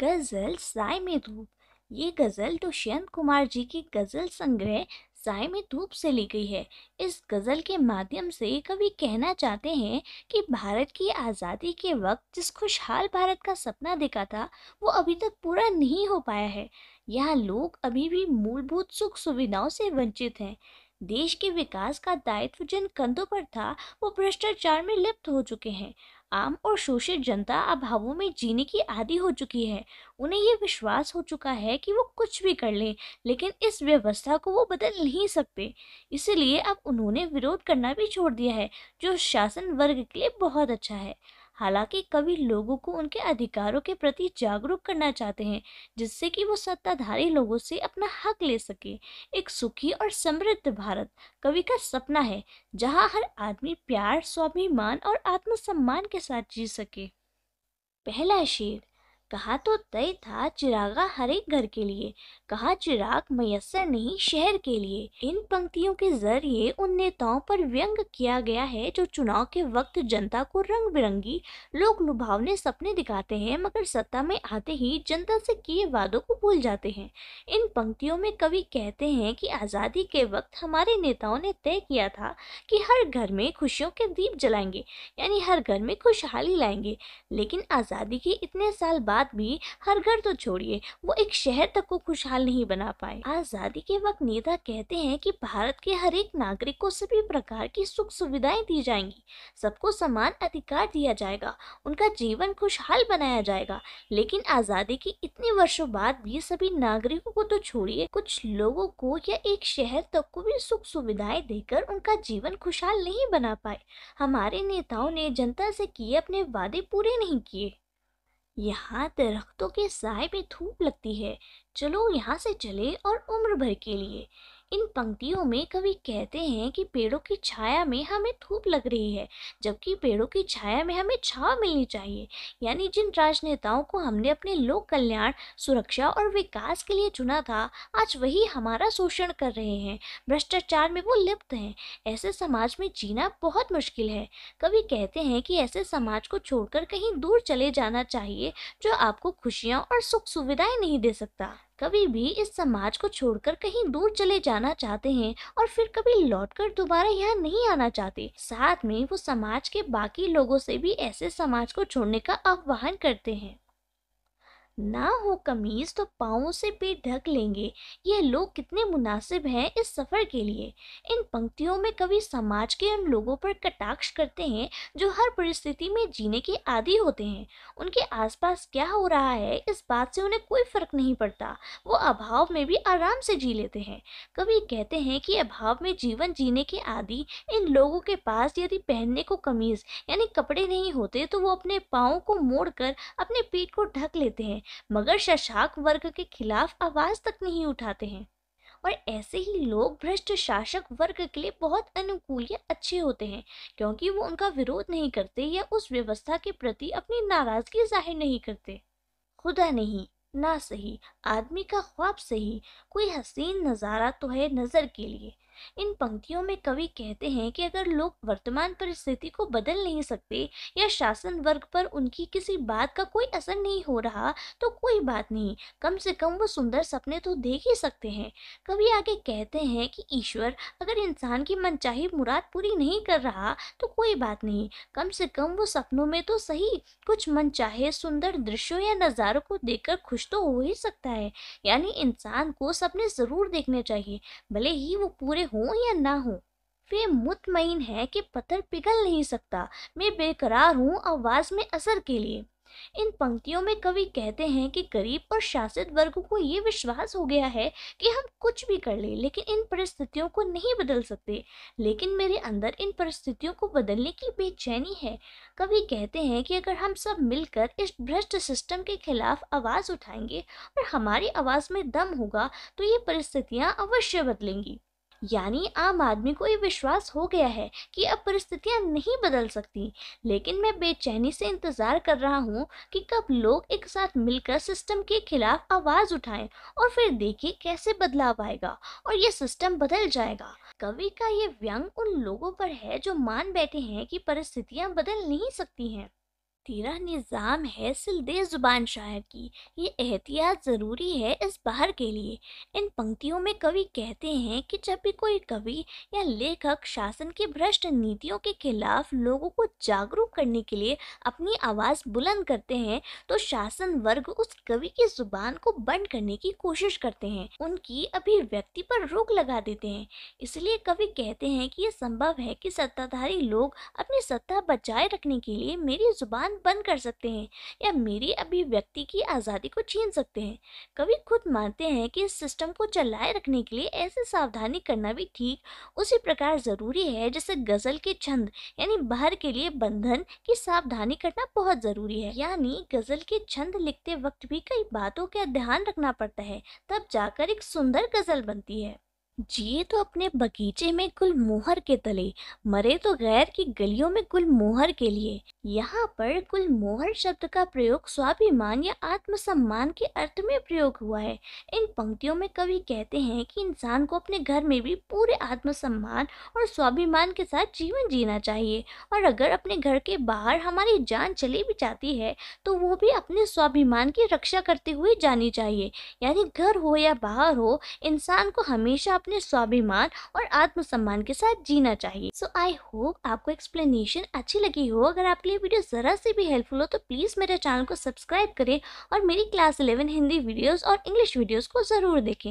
गज़ल साय धूप ये गज़ल दुष्यंत कुमार जी की गज़ल संग्रह साय में धूप से ली गई है इस गज़ल के माध्यम से कवि कहना चाहते हैं कि भारत की आज़ादी के वक्त जिस खुशहाल भारत का सपना देखा था वो अभी तक पूरा नहीं हो पाया है यहाँ लोग अभी भी मूलभूत सुख सुविधाओं से वंचित हैं देश के विकास का दायित्व जिन कंधों पर था वो भ्रष्टाचार में लिप्त हो चुके हैं आम और शोषित जनता अभावों में जीने की आदि हो चुकी है उन्हें ये विश्वास हो चुका है कि वो कुछ भी कर लें लेकिन इस व्यवस्था को वो बदल नहीं सकते इसलिए अब उन्होंने विरोध करना भी छोड़ दिया है जो शासन वर्ग के लिए बहुत अच्छा है हालांकि कवि लोगों को उनके अधिकारों के प्रति जागरूक करना चाहते हैं जिससे कि वो सत्ताधारी लोगों से अपना हक ले सके एक सुखी और समृद्ध भारत कवि का सपना है जहाँ हर आदमी प्यार स्वाभिमान और आत्मसम्मान के साथ जी सके पहला शेर कहा तो तय था चिरागा हर एक घर के लिए कहा चिराग मयसर नहीं शहर के लिए इन पंक्तियों के जरिए उन नेताओं पर व्यंग किया गया है जो चुनाव के वक्त जनता को रंग बिरंगी लोग लुभावने सपने दिखाते हैं मगर सत्ता में आते ही जनता से किए वादों को भूल जाते हैं इन पंक्तियों में कवि कहते हैं कि आज़ादी के वक्त हमारे नेताओं ने तय किया था कि हर घर में खुशियों के दीप जलाएंगे यानी हर घर में खुशहाली लाएंगे लेकिन आज़ादी के इतने साल बाद बाद भी हर घर तो छोड़िए वो एक शहर तक को खुशहाल नहीं बना पाए आज़ादी के वक्त नेता कहते हैं कि भारत के हर एक नागरिक को सभी प्रकार की सुख सुविधाएं दी जाएंगी सबको समान अधिकार दिया जाएगा उनका जीवन खुशहाल बनाया जाएगा लेकिन आज़ादी के इतने वर्षों बाद भी सभी नागरिकों को तो छोड़िए कुछ लोगों को या एक शहर तक को भी सुख सुविधाएं देकर उनका जीवन खुशहाल नहीं बना पाए हमारे नेताओं ने जनता से किए अपने वादे पूरे नहीं किए यहाँ दरख्तों के साय पे धूप लगती है चलो यहाँ से चले और उम्र भर के लिए इन पंक्तियों में कवि कहते हैं कि पेड़ों की छाया में हमें धूप लग रही है जबकि पेड़ों की छाया में हमें छाव मिलनी चाहिए यानी जिन राजनेताओं को हमने अपने लोक कल्याण सुरक्षा और विकास के लिए चुना था आज वही हमारा शोषण कर रहे हैं भ्रष्टाचार में वो लिप्त हैं ऐसे समाज में जीना बहुत मुश्किल है कवि कहते हैं कि ऐसे समाज को छोड़कर कहीं दूर चले जाना चाहिए जो आपको खुशियाँ और सुख सुविधाएं नहीं दे सकता कभी भी इस समाज को छोड़कर कहीं दूर चले जाना चाहते हैं और फिर कभी लौटकर दोबारा यहाँ नहीं आना चाहते साथ में वो समाज के बाकी लोगों से भी ऐसे समाज को छोड़ने का आह्वान करते हैं ना हो कमीज तो पाओ से पेट ढक लेंगे ये लोग कितने मुनासिब हैं इस सफ़र के लिए इन पंक्तियों में कवि समाज के उन लोगों पर कटाक्ष करते हैं जो हर परिस्थिति में जीने के आदि होते हैं उनके आसपास क्या हो रहा है इस बात से उन्हें कोई फ़र्क नहीं पड़ता वो अभाव में भी आराम से जी लेते हैं कवि कहते हैं कि अभाव में जीवन जीने के आदि इन लोगों के पास यदि पहनने को कमीज़ यानी कपड़े नहीं होते तो वो अपने पाँव को मोड़कर अपने पेट को ढक लेते हैं हैं मगर शशाक वर्ग के खिलाफ आवाज तक नहीं उठाते हैं और ऐसे ही लोग भ्रष्ट शासक वर्ग के लिए बहुत अनुकूल या अच्छे होते हैं क्योंकि वो उनका विरोध नहीं करते या उस व्यवस्था के प्रति अपनी नाराजगी जाहिर नहीं करते खुदा नहीं ना सही आदमी का ख्वाब सही कोई हसीन नज़ारा तो है नज़र के लिए इन पंक्तियों में कवि कहते हैं कि अगर लोग वर्तमान परिस्थिति को बदल नहीं सकते या शासन वर्ग पर उनकी किसी बात का कोई असर नहीं हो रहा तो कोई बात नहीं कम से कम वो सुंदर सपने तो देख ही सकते हैं कवि आगे कहते हैं कि ईश्वर अगर इंसान की मनचाही मुराद पूरी नहीं कर रहा तो कोई बात नहीं कम से कम वो सपनों में तो सही कुछ मनचाहे सुंदर दृश्यों या नज़ारों को देखकर खुश तो हो ही सकता है यानी इंसान को सपने ज़रूर देखने चाहिए भले ही वो पूरे हो या ना हो वे मुतमिन है कि पत्थर पिघल नहीं सकता मैं बेकरार हूँ आवाज़ में असर के लिए इन पंक्तियों में कवि कहते हैं कि गरीब और शासित वर्ग को ये विश्वास हो गया है कि हम कुछ भी कर लें लेकिन इन परिस्थितियों को नहीं बदल सकते लेकिन मेरे अंदर इन परिस्थितियों को बदलने की बेचैनी है कवि कहते हैं कि अगर हम सब मिलकर इस भ्रष्ट सिस्टम के खिलाफ आवाज़ उठाएंगे और हमारी आवाज़ में दम होगा तो ये परिस्थितियाँ अवश्य बदलेंगी यानी आम आदमी को ये विश्वास हो गया है कि अब परिस्थितियाँ नहीं बदल सकती लेकिन मैं बेचैनी से इंतज़ार कर रहा हूँ कि कब लोग एक साथ मिलकर सिस्टम के खिलाफ आवाज़ उठाएं और फिर देखिए कैसे बदलाव आएगा और ये सिस्टम बदल जाएगा कवि का ये व्यंग उन लोगों पर है जो मान बैठे हैं कि परिस्थितियाँ बदल नहीं सकती हैं तेरा निज़ाम है सिलदे ज़ुबान शायर की ये एहतियात ज़रूरी है इस बाहर के लिए इन पंक्तियों में कवि कहते हैं कि जब भी कोई कवि या लेखक शासन की भ्रष्ट नीतियों के खिलाफ लोगों को जागरूक करने के लिए अपनी आवाज़ बुलंद करते हैं तो शासन वर्ग उस कवि की ज़ुबान को बंद करने की कोशिश करते हैं उनकी अभिव्यक्ति पर रोक लगा देते हैं इसलिए कवि कहते हैं कि यह संभव है कि सत्ताधारी लोग अपनी सत्ता बचाए रखने के लिए मेरी ज़ुबान दुकान बंद कर सकते हैं या मेरी अभिव्यक्ति की आज़ादी को छीन सकते हैं कवि खुद मानते हैं कि इस सिस्टम को चलाए रखने के लिए ऐसे सावधानी करना भी ठीक उसी प्रकार ज़रूरी है जैसे गज़ल के छंद यानी बाहर के लिए बंधन की सावधानी करना बहुत ज़रूरी है यानी गज़ल के छंद लिखते वक्त भी कई बातों का ध्यान रखना पड़ता है तब जाकर एक सुंदर गज़ल बनती है जिए तो अपने बगीचे में गुल मोहर के तले मरे तो गैर की गलियों में गुल मोहर के लिए यहाँ पर गुल मोहर शब्द का प्रयोग स्वाभिमान या आत्मसम्मान के अर्थ में प्रयोग हुआ है इन पंक्तियों में कवि कहते हैं कि इंसान को अपने घर में भी पूरे आत्मसम्मान और स्वाभिमान के साथ जीवन जीना चाहिए और अगर अपने घर के बाहर हमारी जान चली भी जाती है तो वो भी अपने स्वाभिमान की रक्षा करते हुए जानी चाहिए यानी घर हो या बाहर हो इंसान को हमेशा अपने स्वाभिमान और आत्मसम्मान के साथ जीना चाहिए सो आई होप आपको एक्सप्लेनेशन अच्छी लगी हो अगर आपके लिए वीडियो ज़रा से भी हेल्पफुल हो तो प्लीज़ मेरे चैनल को सब्सक्राइब करें और मेरी क्लास इलेवन हिंदी वीडियोज़ और इंग्लिश वीडियोज़ को ज़रूर देखें